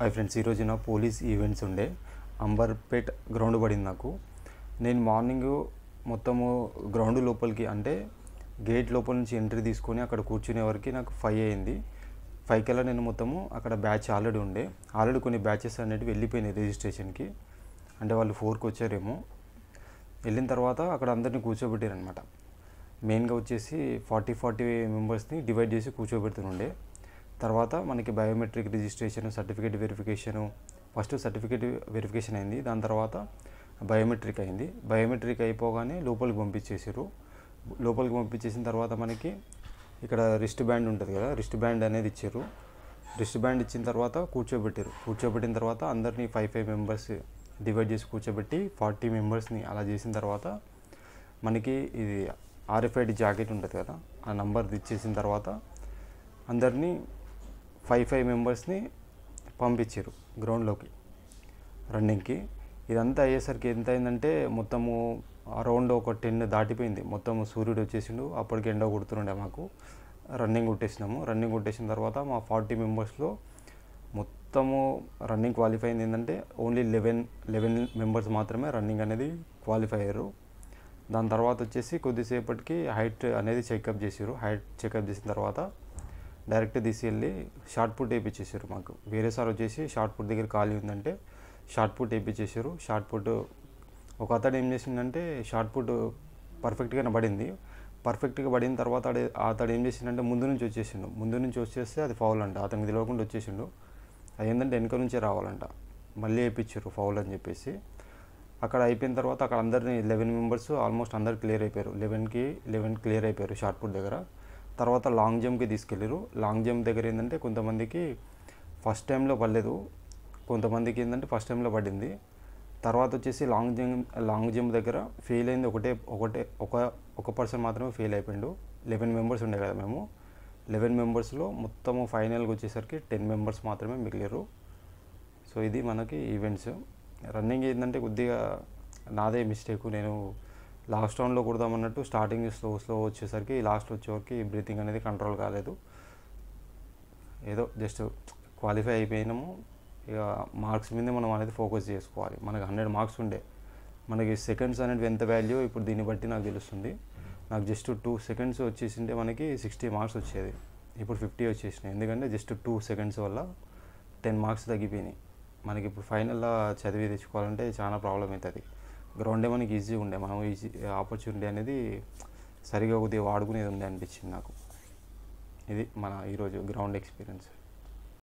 hi friends ఈరోజు నా police events ఉండే అంబర్పేట్ గ్రౌండ్ పడింది నాకు నేను మార్నింగ్ మొత్తము గ్రౌండ్ లోపలికి అంటే గేట్ లోపల నుంచి ఎంట్రీ తీసుకొని అక్కడ కూర్చునే వరకు నాకు ఫైవ్ అయింది ఫైవ్ కల్లా నేను మొత్తము అక్కడ బ్యాచ్ ఆల్రెడీ ఉండే ఆల్రెడీ కొన్ని బ్యాచెస్ అనేవి వెళ్ళిపోయినాయి రిజిస్ట్రేషన్కి అంటే వాళ్ళు ఫోర్కి వచ్చారేమో వెళ్ళిన తర్వాత అక్కడ అందరినీ కూర్చోబెట్టారనమాట మెయిన్గా వచ్చేసి ఫార్టీ ఫార్టీ మెంబర్స్ని డివైడ్ చేసి కూర్చోబెడుతుండే తర్వాత మనకి biometric registration certificate verification first certificate verification అయింది దాని తర్వాత బయోమెట్రిక్ అయింది బయోమెట్రిక్ అయిపోగానే లోపలికి పంపించేసారు లోపలికి పంపించేసిన తర్వాత మనకి ఇక్కడ రిస్ట్ బ్యాండ్ ఉంటుంది కదా రిస్ట్ బ్యాండ్ అనేది ఇచ్చారు రిస్ట్ బ్యాండ్ ఇచ్చిన తర్వాత కూర్చోబెట్టారు కూర్చోబెట్టిన తర్వాత అందరినీ ఫైవ్ ఫైవ్ మెంబర్స్ డివైడ్ చేసి కూర్చోబెట్టి ఫార్టీ మెంబర్స్ని అలా చేసిన తర్వాత మనకి ఇది ఆర్ఎఫ్ఐడి జాకెట్ ఉంటుంది కదా ఆ నంబర్ ఇచ్చేసిన తర్వాత అందరినీ ఫైవ్ ఫైవ్ మెంబర్స్ని పంపించారు గ్రౌండ్లోకి రన్నింగ్కి ఇదంతా అయ్యేసరికి ఎంత అయిందంటే మొత్తము అరౌండ్ ఒక టెన్ దాటిపోయింది మొత్తం సూర్యుడు వచ్చేసిండు అప్పటికి ఎండ కొడుతుండే మాకు రన్నింగ్ కొట్టేసినాము రన్నింగ్ కొట్టేసిన తర్వాత మా ఫార్టీ మెంబర్స్లో మొత్తము రన్నింగ్ క్వాలిఫై అయింది ఏంటంటే ఓన్లీ లెవెన్ లెవెన్ మెంబర్స్ మాత్రమే రన్నింగ్ అనేది క్వాలిఫై అయ్యారు దాని తర్వాత వచ్చేసి కొద్దిసేపటికి హైట్ అనేది చెకప్ చేసారు హైట్ చెకప్ చేసిన తర్వాత డైరెక్ట్ తీసుకెళ్ళి షార్ట్ పుట్ వేయించేసారు మాకు వేరే సార్ వచ్చేసి షార్ట్ పుట్ దగ్గర ఖాళీ ఉందంటే షార్ట్ పుట్ వేయించేసారు షార్ట్ పుట్ ఒక అతడు ఏం చేసిందంటే షార్ట్ పుట్ పర్ఫెక్ట్గా పడింది పర్ఫెక్ట్గా పడిన తర్వాత అతడు ఏం చేసిందంటే ముందు నుంచి వచ్చేసిండు ముందు నుంచి వచ్చేస్తే అది ఫౌల్ అంట అతనికి తెలియకుండా వచ్చేసిండు అది ఏంటంటే వెనక నుంచే రావాలంట మళ్ళీ వేయించారు ఫౌల్ అని చెప్పేసి అక్కడ అయిపోయిన తర్వాత అక్కడ అందరినీ లెవెన్ మెంబర్స్ ఆల్మోస్ట్ అందరు క్లియర్ అయిపోయారు లెవెన్కి లెవెన్ క్లియర్ అయిపోయారు షార్ట్ పుట్ దగ్గర తర్వాత లాంగ్ జంప్కి తీసుకెళ్ళారు లాంగ్ జంప్ దగ్గర ఏంటంటే కొంతమందికి ఫస్ట్ టైంలో పడలేదు కొంతమందికి ఏంటంటే ఫస్ట్ టైంలో పడింది తర్వాత వచ్చేసి లాంగ్ జంప్ లాంగ్ జంప్ దగ్గర ఫెయిల్ అయింది ఒకటే ఒకటే ఒక ఒక పర్సన్ మాత్రమే ఫెయిల్ అయిపోయిండు లెవెన్ మెంబర్స్ ఉండే కదా మేము లెవెన్ మెంబర్స్లో మొత్తము ఫైనల్కి వచ్చేసరికి టెన్ మెంబర్స్ మాత్రమే మిగిలేరు సో ఇది మనకి ఈవెంట్స్ రన్నింగ్ ఏంటంటే కొద్దిగా నాదే మిస్టేక్ నేను లాస్ట్ రౌండ్లో కొడదామన్నట్టు స్టార్టింగ్ స్లో స్లో వచ్చేసరికి లాస్ట్ వచ్చేవరకు బ్రీతింగ్ అనేది కంట్రోల్ కాలేదు ఏదో జస్ట్ క్వాలిఫై అయిపోయినాము ఇక మార్క్స్ మీద మనం అనేది ఫోకస్ చేసుకోవాలి మనకి హండ్రెడ్ మార్క్స్ ఉండే మనకి సెకండ్స్ అనేది ఎంత వాల్యూ ఇప్పుడు దీన్ని బట్టి నాకు తెలుస్తుంది నాకు జస్ట్ టూ సెకండ్స్ వచ్చేసింటే మనకి సిక్స్టీ మార్క్స్ వచ్చేది ఇప్పుడు ఫిఫ్టీ వచ్చేసినాయి ఎందుకంటే జస్ట్ టూ సెకండ్స్ వల్ల టెన్ మార్క్స్ తగ్గిపోయినాయి మనకి ఇప్పుడు ఫైనల్లో చదివి తెచ్చుకోవాలంటే చాలా ప్రాబ్లం అవుతుంది గ్రౌండే మనకి ఈజీగా ఉండే మనం ఈజీ ఆపర్చునిటీ అనేది సరిగా కొద్దిగా వాడుకునేది ఉండే అనిపించింది నాకు ఇది మన ఈరోజు గ్రౌండ్ ఎక్స్పీరియన్స్